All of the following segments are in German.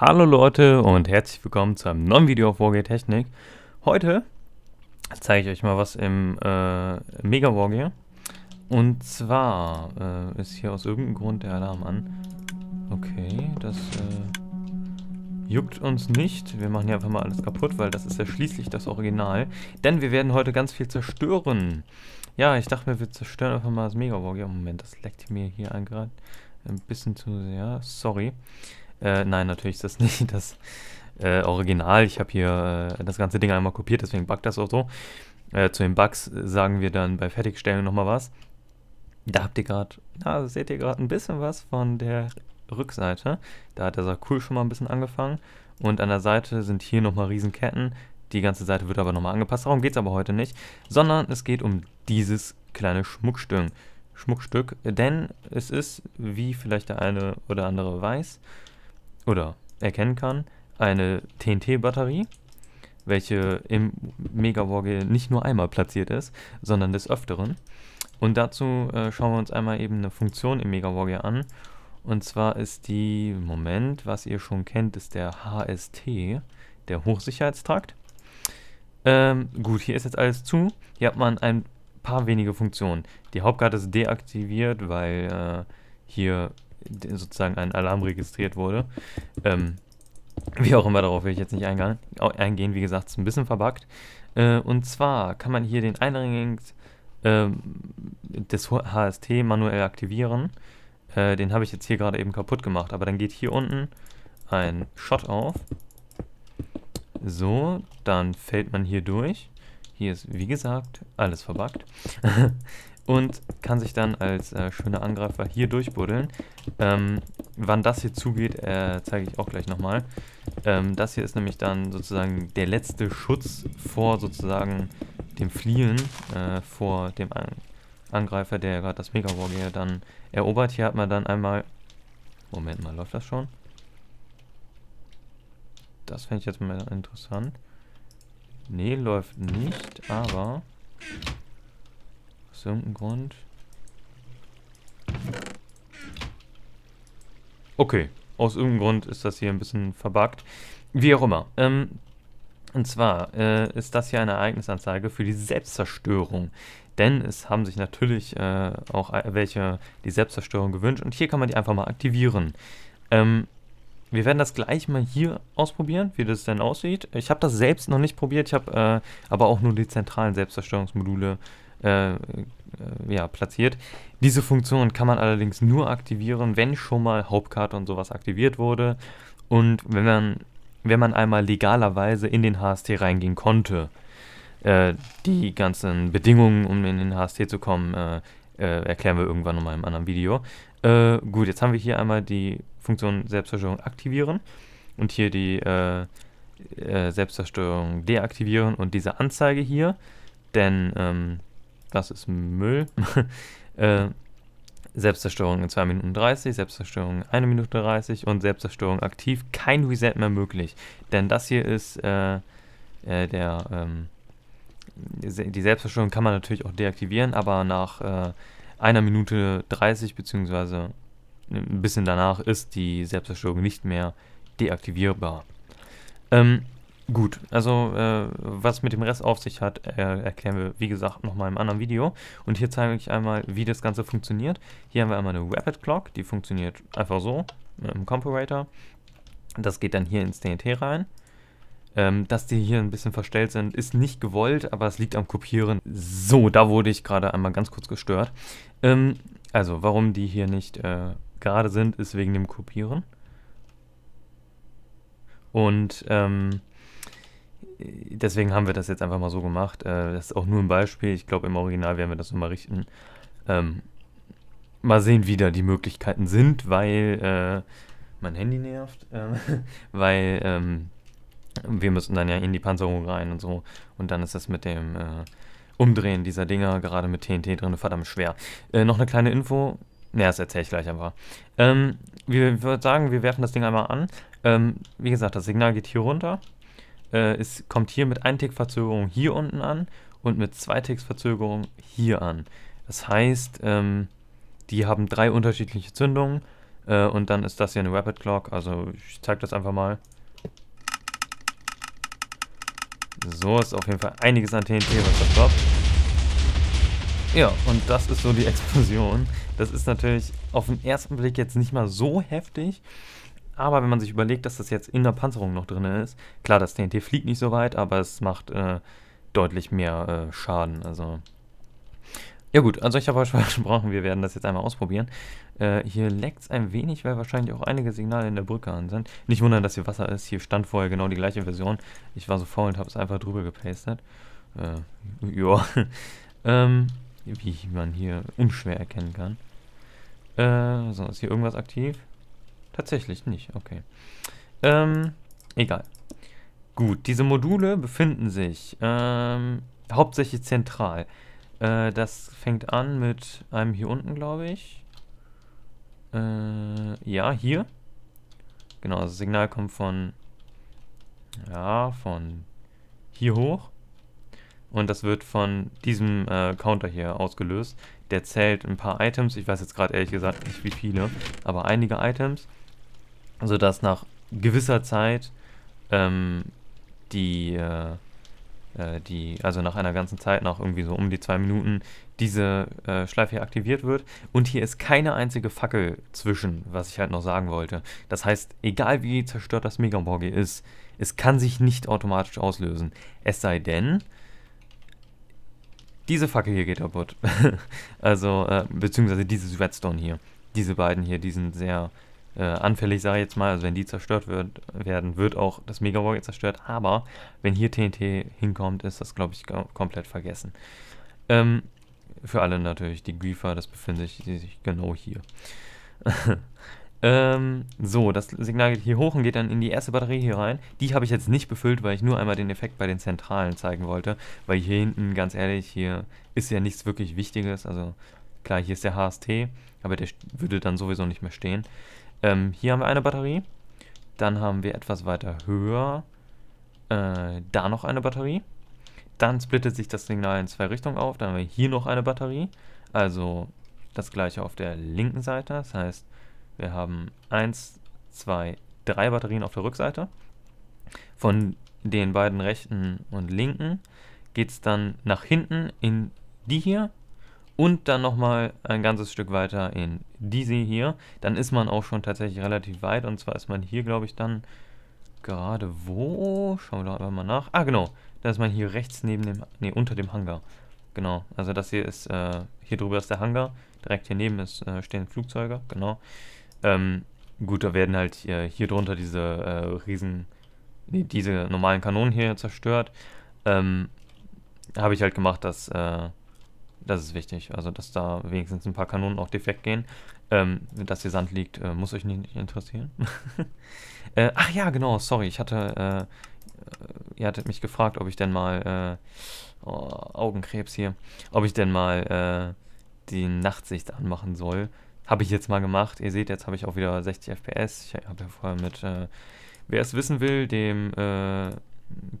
Hallo Leute und herzlich willkommen zu einem neuen Video auf Wargear Technik. Heute zeige ich euch mal was im äh, Mega Wargear. Und zwar äh, ist hier aus irgendeinem Grund der Alarm an. Okay, das äh, juckt uns nicht. Wir machen hier einfach mal alles kaputt, weil das ist ja schließlich das Original. Denn wir werden heute ganz viel zerstören. Ja, ich dachte mir, wir zerstören einfach mal das Mega Wargear. Moment, das leckt mir hier ein, gerade ein bisschen zu sehr. Sorry. Äh, nein, natürlich ist das nicht das äh, Original. Ich habe hier äh, das ganze Ding einmal kopiert, deswegen buggt das auch so. Äh, zu den Bugs äh, sagen wir dann bei Fertigstellung nochmal was. Da habt ihr gerade, na, seht ihr gerade ein bisschen was von der Rückseite. Da hat der Sakul schon mal ein bisschen angefangen. Und an der Seite sind hier nochmal Riesenketten. Die ganze Seite wird aber nochmal angepasst. Darum geht es aber heute nicht. Sondern es geht um dieses kleine Schmuckstück. Schmuckstück. Denn es ist, wie vielleicht der eine oder andere weiß, oder erkennen kann, eine TNT-Batterie, welche im mega nicht nur einmal platziert ist, sondern des Öfteren. Und dazu äh, schauen wir uns einmal eben eine Funktion im Mega an. Und zwar ist die, Moment, was ihr schon kennt, ist der HST, der Hochsicherheitstrakt. Ähm, gut, hier ist jetzt alles zu. Hier hat man ein paar wenige Funktionen. Die Hauptkarte ist deaktiviert, weil äh, hier sozusagen ein Alarm registriert wurde. Ähm, wie auch immer, darauf will ich jetzt nicht eingehen. Wie gesagt, ist ein bisschen verbuggt. Äh, und zwar kann man hier den Einringens ähm, des HST manuell aktivieren. Äh, den habe ich jetzt hier gerade eben kaputt gemacht. Aber dann geht hier unten ein Shot auf. So, dann fällt man hier durch. Hier ist, wie gesagt, alles verbuggt. und kann sich dann als äh, schöner Angreifer hier durchbuddeln. Ähm, wann das hier zugeht, äh, zeige ich auch gleich nochmal. Ähm, das hier ist nämlich dann sozusagen der letzte Schutz vor sozusagen dem Fliehen, äh, vor dem An Angreifer, der gerade das Mega Wargear dann erobert. Hier hat man dann einmal... Moment mal, läuft das schon? Das fände ich jetzt mal interessant. Nee, läuft nicht, aber... Aus irgendeinem Grund. Okay, aus irgendeinem Grund ist das hier ein bisschen verbuggt. Wie auch immer. Ähm, und zwar äh, ist das hier eine Ereignisanzeige für die Selbstzerstörung. Denn es haben sich natürlich äh, auch e-, welche die Selbstzerstörung gewünscht. Und hier kann man die einfach mal aktivieren. Ähm, wir werden das gleich mal hier ausprobieren, wie das denn aussieht. Ich habe das selbst noch nicht probiert. Ich habe äh, aber auch nur die zentralen Selbstzerstörungsmodule äh, äh, äh, ja, platziert. Diese Funktion kann man allerdings nur aktivieren, wenn schon mal Hauptkarte und sowas aktiviert wurde und wenn man, wenn man einmal legalerweise in den HST reingehen konnte. Äh, die ganzen Bedingungen, um in den HST zu kommen, äh, äh, erklären wir irgendwann nochmal im anderen Video. Äh, gut, jetzt haben wir hier einmal die Funktion Selbstzerstörung aktivieren und hier die äh, Selbstzerstörung deaktivieren und diese Anzeige hier, denn ähm, das ist Müll. äh, Selbstzerstörung in 2 Minuten 30, Selbstzerstörung in 1 Minute 30 und Selbstzerstörung aktiv. Kein Reset mehr möglich. Denn das hier ist äh, äh, der. Ähm, die Selbstzerstörung kann man natürlich auch deaktivieren, aber nach äh, einer Minute 30 bzw. ein bisschen danach ist die Selbstzerstörung nicht mehr deaktivierbar. Ähm, Gut, also äh, was mit dem Rest auf sich hat, äh, erklären wir wie gesagt nochmal im anderen Video. Und hier zeige ich einmal, wie das Ganze funktioniert. Hier haben wir einmal eine Rapid Clock, die funktioniert einfach so mit einem Comparator. Das geht dann hier ins DNT rein. Ähm, dass die hier ein bisschen verstellt sind, ist nicht gewollt, aber es liegt am Kopieren. So, da wurde ich gerade einmal ganz kurz gestört. Ähm, also, warum die hier nicht äh, gerade sind, ist wegen dem Kopieren. Und ähm, deswegen haben wir das jetzt einfach mal so gemacht. Äh, das ist auch nur ein Beispiel. Ich glaube, im Original werden wir das nochmal richten. Ähm, mal sehen, wie da die Möglichkeiten sind, weil äh, mein Handy nervt, äh, weil ähm, wir müssen dann ja in die Panzerung rein und so. Und dann ist das mit dem äh, Umdrehen dieser Dinger, gerade mit TNT drin, verdammt schwer. Äh, noch eine kleine Info. Naja, das erzähle ich gleich einfach. Ähm, wir würden sagen, wir werfen das Ding einmal an. Ähm, wie gesagt, das Signal geht hier runter äh, ist, kommt hier mit 1 Tick Verzögerung hier unten an und mit 2 Ticks Verzögerung hier an. Das heißt, ähm, die haben drei unterschiedliche Zündungen äh, und dann ist das hier eine Rapid Clock. Also ich zeige das einfach mal. So ist auf jeden Fall einiges an TNT, was da droppt. Ja, und das ist so die Explosion. Das ist natürlich auf den ersten Blick jetzt nicht mal so heftig, aber wenn man sich überlegt, dass das jetzt in der Panzerung noch drin ist, klar, das TNT fliegt nicht so weit, aber es macht äh, deutlich mehr äh, Schaden. Also. Ja gut, also ich habe euch versprochen, wir werden das jetzt einmal ausprobieren. Äh, hier leckt es ein wenig, weil wahrscheinlich auch einige Signale in der Brücke an sind. Nicht wundern, dass hier Wasser ist. Hier stand vorher genau die gleiche Version. Ich war so faul und habe es einfach drüber gepastet. Äh, ja. ähm, wie man hier unschwer erkennen kann. Äh, so, ist hier irgendwas aktiv? Tatsächlich nicht, okay. Ähm, egal. Gut, diese Module befinden sich ähm, hauptsächlich zentral. Äh, das fängt an mit einem hier unten, glaube ich. Äh, ja, hier. Genau, das Signal kommt von... Ja, von hier hoch. Und das wird von diesem äh, Counter hier ausgelöst. Der zählt ein paar Items. Ich weiß jetzt gerade ehrlich gesagt nicht wie viele, aber einige Items sodass nach gewisser Zeit ähm, die, äh, äh, die, also nach einer ganzen Zeit, nach irgendwie so um die zwei Minuten, diese äh, Schleife hier aktiviert wird. Und hier ist keine einzige Fackel zwischen, was ich halt noch sagen wollte. Das heißt, egal wie zerstört das Megaborgi ist, es kann sich nicht automatisch auslösen. Es sei denn, diese Fackel hier geht kaputt. also, äh, beziehungsweise dieses Redstone hier. Diese beiden hier, die sind sehr äh, anfällig, sage ich jetzt mal. Also wenn die zerstört wird, werden, wird auch das Megawalk zerstört. Aber wenn hier TNT hinkommt, ist das, glaube ich, komplett vergessen. Ähm, für alle natürlich. Die Griefer, das befinden sich, sich genau hier. ähm, so, das Signal geht hier hoch und geht dann in die erste Batterie hier rein. Die habe ich jetzt nicht befüllt, weil ich nur einmal den Effekt bei den Zentralen zeigen wollte. Weil hier hinten, ganz ehrlich, hier ist ja nichts wirklich Wichtiges. Also klar, hier ist der HST, aber der würde dann sowieso nicht mehr stehen. Ähm, hier haben wir eine Batterie. Dann haben wir etwas weiter höher äh, da noch eine Batterie. Dann splittet sich das Signal in zwei Richtungen auf. Dann haben wir hier noch eine Batterie. Also das gleiche auf der linken Seite. Das heißt, wir haben 1, 2, 3 Batterien auf der Rückseite. Von den beiden rechten und linken geht es dann nach hinten in die hier und dann nochmal ein ganzes Stück weiter in diese hier. Dann ist man auch schon tatsächlich relativ weit und zwar ist man hier, glaube ich, dann gerade wo? Schauen wir doch einfach mal nach. Ah, genau. Da ist man hier rechts neben dem, nee, unter dem Hangar. Genau, also das hier ist, äh, hier drüber ist der Hangar, direkt hier neben ist, äh, stehen Flugzeuge, genau. Ähm, gut, da werden halt hier, äh, hier drunter diese äh, riesen, nee, diese normalen Kanonen hier zerstört. Ähm, habe ich halt gemacht, dass, äh, das ist wichtig, also dass da wenigstens ein paar Kanonen auch defekt gehen. Ähm, dass hier Sand liegt, äh, muss euch nicht, nicht interessieren. äh, ach ja, genau, sorry, ich hatte, äh, äh, ihr hattet mich gefragt, ob ich denn mal, äh, oh, Augenkrebs hier, ob ich denn mal äh, die Nachtsicht anmachen soll. Habe ich jetzt mal gemacht. Ihr seht, jetzt habe ich auch wieder 60 FPS. Ich habe ja vorher mit, wer es wissen will, dem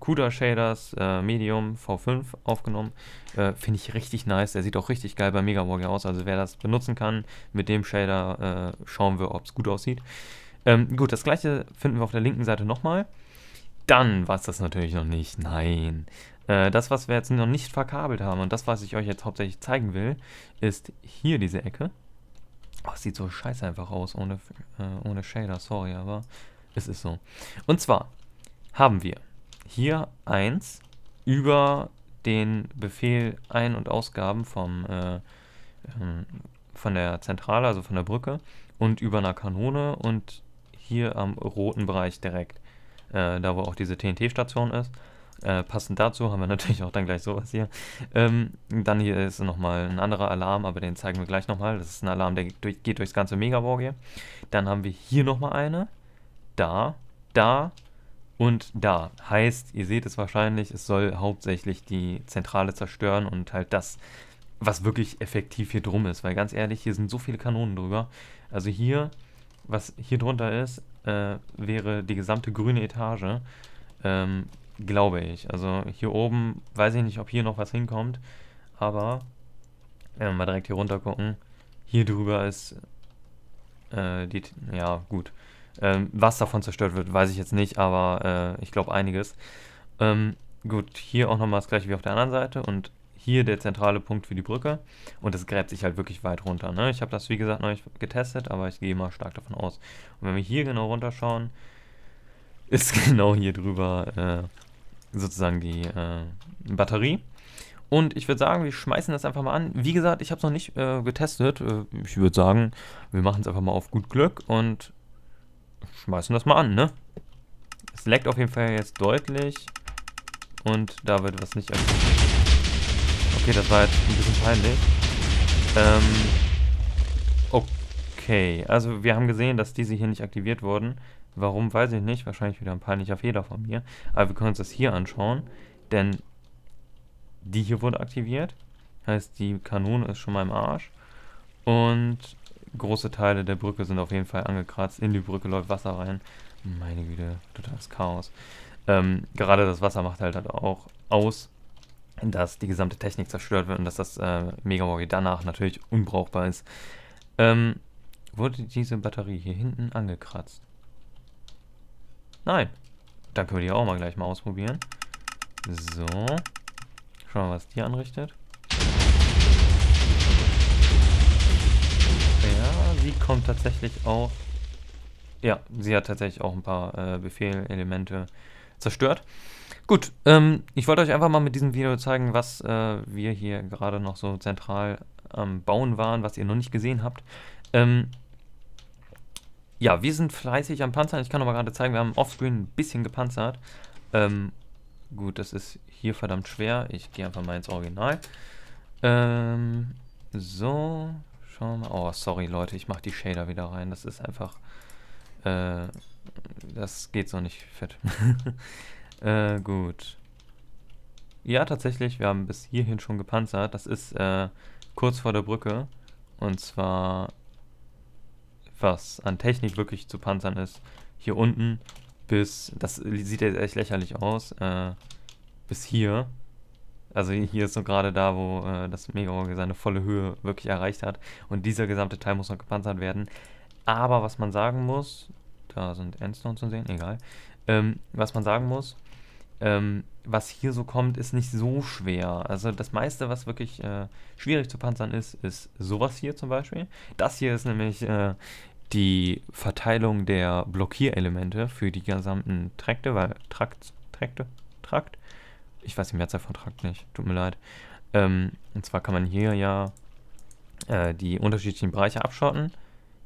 CUDA Shaders äh, Medium V5 aufgenommen. Äh, Finde ich richtig nice. Der sieht auch richtig geil bei Mega Warrior aus. Also wer das benutzen kann, mit dem Shader äh, schauen wir, ob es gut aussieht. Ähm, gut, das gleiche finden wir auf der linken Seite nochmal. Dann war es das natürlich noch nicht. Nein. Äh, das, was wir jetzt noch nicht verkabelt haben und das, was ich euch jetzt hauptsächlich zeigen will, ist hier diese Ecke. Oh, sieht so scheiße einfach aus ohne, äh, ohne Shader. Sorry, aber es ist so. Und zwar haben wir hier 1 über den Befehl Ein- und Ausgaben vom, äh, ähm, von der Zentrale, also von der Brücke, und über einer Kanone und hier am roten Bereich direkt, äh, da wo auch diese TNT-Station ist. Äh, passend dazu haben wir natürlich auch dann gleich sowas hier. Ähm, dann hier ist nochmal ein anderer Alarm, aber den zeigen wir gleich nochmal. Das ist ein Alarm, der geht, durch, geht durchs ganze Megawar hier. Dann haben wir hier nochmal eine. Da, da, und da. Heißt, ihr seht es wahrscheinlich, es soll hauptsächlich die Zentrale zerstören und halt das, was wirklich effektiv hier drum ist. Weil ganz ehrlich, hier sind so viele Kanonen drüber. Also hier, was hier drunter ist, äh, wäre die gesamte grüne Etage. Ähm, glaube ich. Also hier oben, weiß ich nicht, ob hier noch was hinkommt. Aber, äh, mal direkt hier runter gucken. Hier drüber ist äh, die, ja gut, ähm, was davon zerstört wird, weiß ich jetzt nicht, aber äh, ich glaube einiges. Ähm, gut, hier auch nochmal das gleiche wie auf der anderen Seite und hier der zentrale Punkt für die Brücke und es gräbt sich halt wirklich weit runter. Ne? Ich habe das wie gesagt noch nicht getestet, aber ich gehe mal stark davon aus. Und wenn wir hier genau runterschauen, ist genau hier drüber äh, sozusagen die äh, Batterie. Und ich würde sagen, wir schmeißen das einfach mal an. Wie gesagt, ich habe es noch nicht äh, getestet. Äh, ich würde sagen, wir machen es einfach mal auf gut Glück und schmeißen das mal an, ne? Es leckt auf jeden Fall jetzt deutlich. Und da wird was nicht aktiviert. Okay, das war jetzt ein bisschen peinlich. Ähm, okay, also wir haben gesehen, dass diese hier nicht aktiviert wurden. Warum, weiß ich nicht. Wahrscheinlich wieder ein peinlicher Fehler von mir. Aber wir können uns das hier anschauen. Denn die hier wurde aktiviert. Heißt, die Kanone ist schon mal im Arsch. Und große Teile der Brücke sind auf jeden Fall angekratzt. In die Brücke läuft Wasser rein. Meine Güte, totales Chaos. Ähm, gerade das Wasser macht halt, halt auch aus, dass die gesamte Technik zerstört wird und dass das äh, Megawalkie danach natürlich unbrauchbar ist. Ähm, wurde diese Batterie hier hinten angekratzt? Nein. Dann können wir die auch mal gleich mal ausprobieren. So. Schauen wir mal, was die anrichtet. sie kommt tatsächlich auch... Ja, sie hat tatsächlich auch ein paar äh, Befehlelemente zerstört. Gut, ähm, ich wollte euch einfach mal mit diesem Video zeigen, was äh, wir hier gerade noch so zentral am ähm, Bauen waren, was ihr noch nicht gesehen habt. Ähm, ja, wir sind fleißig am Panzern. Ich kann aber gerade zeigen, wir haben offscreen ein bisschen gepanzert. Ähm, gut, das ist hier verdammt schwer. Ich gehe einfach mal ins Original. Ähm, so, Schauen Oh, sorry Leute, ich mache die Shader wieder rein. Das ist einfach... Äh, das geht so nicht fett. äh, gut. Ja, tatsächlich, wir haben bis hierhin schon gepanzert. Das ist äh, kurz vor der Brücke. Und zwar, was an Technik wirklich zu panzern ist, hier unten bis, das sieht jetzt echt lächerlich aus, äh, bis hier. Also hier ist so gerade da, wo äh, das Mega-Orgel seine volle Höhe wirklich erreicht hat. Und dieser gesamte Teil muss noch gepanzert werden. Aber was man sagen muss, da sind Endstones zu sehen, egal. Ähm, was man sagen muss, ähm, was hier so kommt, ist nicht so schwer. Also das meiste, was wirklich äh, schwierig zu panzern ist, ist sowas hier zum Beispiel. Das hier ist nämlich äh, die Verteilung der Blockierelemente für die gesamten Trakte, weil Trakt, Trakte, Trakt, ich weiß den Mehrzahlvertrag nicht, tut mir leid. Ähm, und zwar kann man hier ja äh, die unterschiedlichen Bereiche abschotten.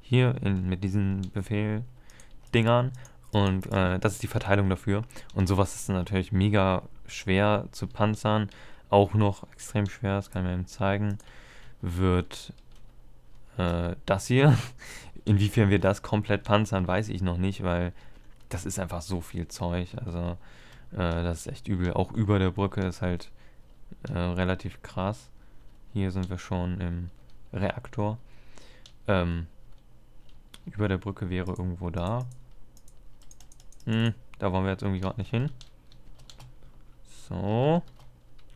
Hier in, mit diesen Befehl-Dingern. Und äh, das ist die Verteilung dafür. Und sowas ist natürlich mega schwer zu panzern. Auch noch extrem schwer, das kann ich mir eben zeigen, wird äh, das hier. Inwiefern wir das komplett panzern, weiß ich noch nicht, weil das ist einfach so viel Zeug. Also äh, das ist echt übel. Auch über der Brücke ist halt äh, relativ krass. Hier sind wir schon im Reaktor. Ähm, über der Brücke wäre irgendwo da. Hm, da wollen wir jetzt irgendwie gerade nicht hin. So.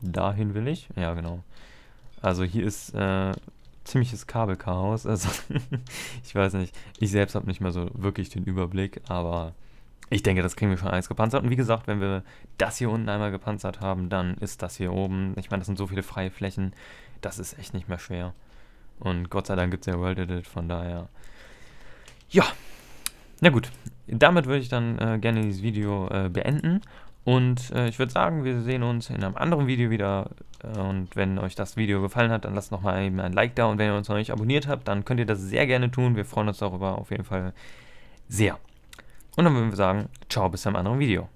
Dahin will ich. Ja, genau. Also hier ist äh, ziemliches Kabelchaos. Also ich weiß nicht. Ich selbst habe nicht mehr so wirklich den Überblick, aber ich denke, das kriegen wir schon alles gepanzert. Und wie gesagt, wenn wir das hier unten einmal gepanzert haben, dann ist das hier oben. Ich meine, das sind so viele freie Flächen. Das ist echt nicht mehr schwer. Und Gott sei Dank gibt es ja World Edit, von daher. Ja. Na gut. Damit würde ich dann äh, gerne dieses Video äh, beenden. Und äh, ich würde sagen, wir sehen uns in einem anderen Video wieder. Äh, und wenn euch das Video gefallen hat, dann lasst nochmal eben ein Like da. Und wenn ihr uns noch nicht abonniert habt, dann könnt ihr das sehr gerne tun. Wir freuen uns darüber auf jeden Fall sehr. Und dann würden wir sagen, ciao, bis zum anderen Video.